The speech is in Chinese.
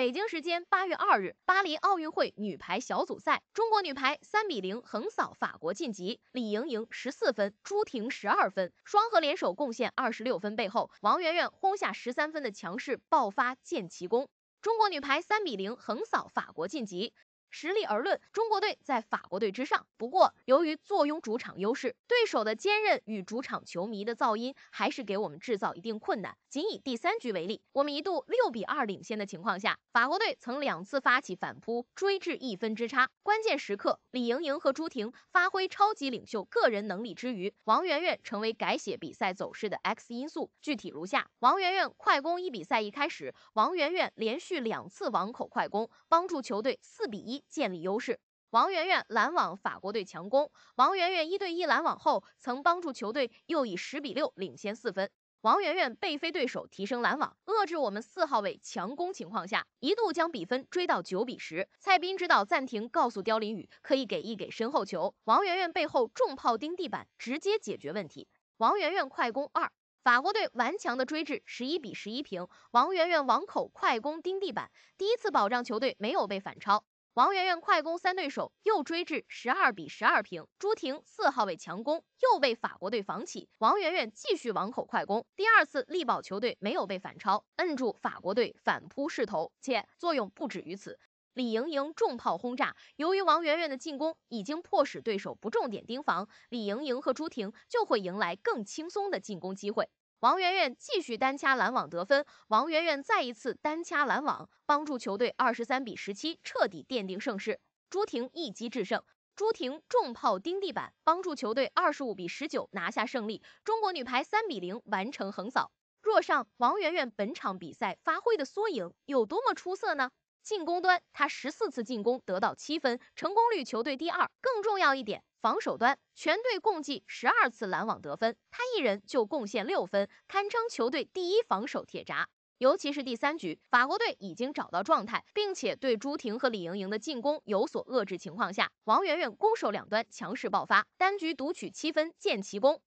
北京时间八月二日，巴黎奥运会女排小组赛，中国女排三比零横扫法国晋级。李盈莹十四分，朱婷十二分，双核联手贡献二十六分，背后王媛媛轰下十三分的强势爆发建奇功。中国女排三比零横扫法国晋级。实力而论，中国队在法国队之上。不过，由于坐拥主场优势，对手的坚韧与主场球迷的噪音，还是给我们制造一定困难。仅以第三局为例，我们一度六比二领先的情况下，法国队曾两次发起反扑，追至一分之差。关键时刻，李盈莹和朱婷发挥超级领袖个人能力之余，王媛媛成为改写比赛走势的 X 因素。具体如下：王媛媛快攻。一比赛一开始，王媛媛连续两次网口快攻，帮助球队四比一。建立优势，王媛媛拦网，法国队强攻，王媛媛一对一拦网后，曾帮助球队又以十比六领先四分。王媛媛背飞对手提升拦网，遏制我们四号位强攻情况下，一度将比分追到九比十。蔡斌指导暂停，告诉刁琳雨可以给一给身后球。王媛媛背后重炮钉地板，直接解决问题。王媛媛快攻二，法国队顽强的追至十一比十一平。王媛媛网口快攻钉地板，第一次保障球队没有被反超。王媛媛快攻三对手，又追至十二比十二平。朱婷四号位强攻，又被法国队防起。王媛媛继续网口快攻，第二次力保球队没有被反超，摁住法国队反扑势头，且作用不止于此。李盈莹重炮轰炸，由于王媛媛的进攻已经迫使对手不重点盯防，李盈莹和朱婷就会迎来更轻松的进攻机会。王媛媛继续单掐拦网得分，王媛媛再一次单掐拦网，帮助球队二十三比十七彻底奠定胜势。朱婷一击制胜，朱婷重炮钉地板，帮助球队二十五比十九拿下胜利。中国女排三比零完成横扫。若上王媛媛本场比赛发挥的缩影，有多么出色呢？进攻端，他十四次进攻得到七分，成功率球队第二。更重要一点，防守端，全队共计十二次拦网得分，他一人就贡献六分，堪称球队第一防守铁闸。尤其是第三局，法国队已经找到状态，并且对朱婷和李盈莹的进攻有所遏制情况下，王媛媛攻守两端强势爆发，单局独取七分，建奇功。